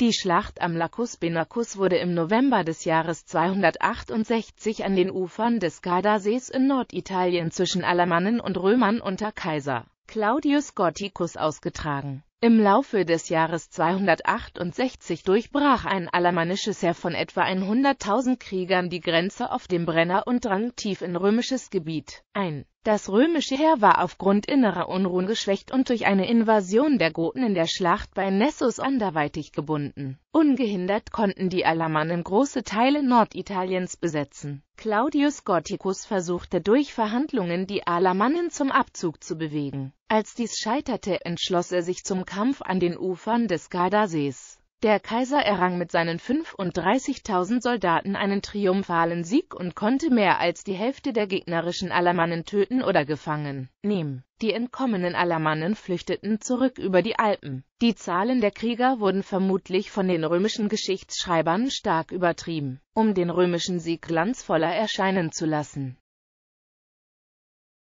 Die Schlacht am Lacus Binacus wurde im November des Jahres 268 an den Ufern des Gardasees in Norditalien zwischen Alamannen und Römern unter Kaiser Claudius Gothicus ausgetragen im Laufe des Jahres 268 durchbrach ein alamannisches Heer von etwa 100.000 Kriegern die Grenze auf dem Brenner und drang tief in römisches Gebiet ein. Das römische Heer war aufgrund innerer Unruhen geschwächt und durch eine Invasion der Goten in der Schlacht bei Nessus anderweitig gebunden. Ungehindert konnten die Alamannen große Teile Norditaliens besetzen. Claudius Gothicus versuchte durch Verhandlungen die Alamannen zum Abzug zu bewegen. Als dies scheiterte, entschloss er sich zum Kampf an den Ufern des Gardasees. Der Kaiser errang mit seinen 35.000 Soldaten einen triumphalen Sieg und konnte mehr als die Hälfte der gegnerischen Alamannen töten oder gefangen nehmen. Die entkommenen Alamannen flüchteten zurück über die Alpen. Die Zahlen der Krieger wurden vermutlich von den römischen Geschichtsschreibern stark übertrieben, um den römischen Sieg glanzvoller erscheinen zu lassen.